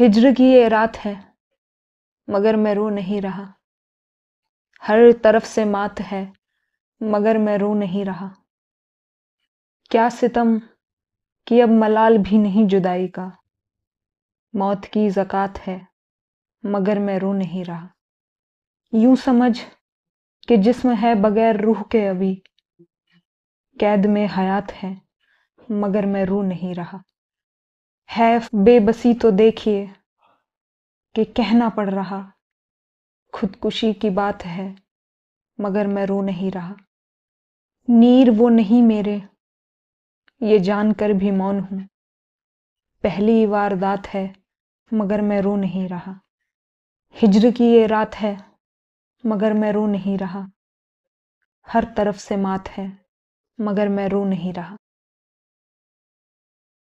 हिजर की ये रात है मगर मैं रो नहीं रहा हर तरफ से मात है मगर मैं रो नहीं रहा क्या सितम कि अब मलाल भी नहीं जुदाई का मौत की जक़ात है मगर मैं रो नहीं रहा यूं समझ कि जिस्म है बगैर रूह के अभी कैद में हयात है मगर मैं रो नहीं रहा है बेबसी तो देखिए कि कहना पड़ रहा खुदकुशी की बात है मगर मैं रो नहीं रहा नीर वो नहीं मेरे ये जानकर भी मौन हूं पहली वारदात है मगर मैं रो नहीं रहा हिजर की ये रात है मगर मैं रो नहीं रहा हर तरफ से मात है मगर मैं रो नहीं रहा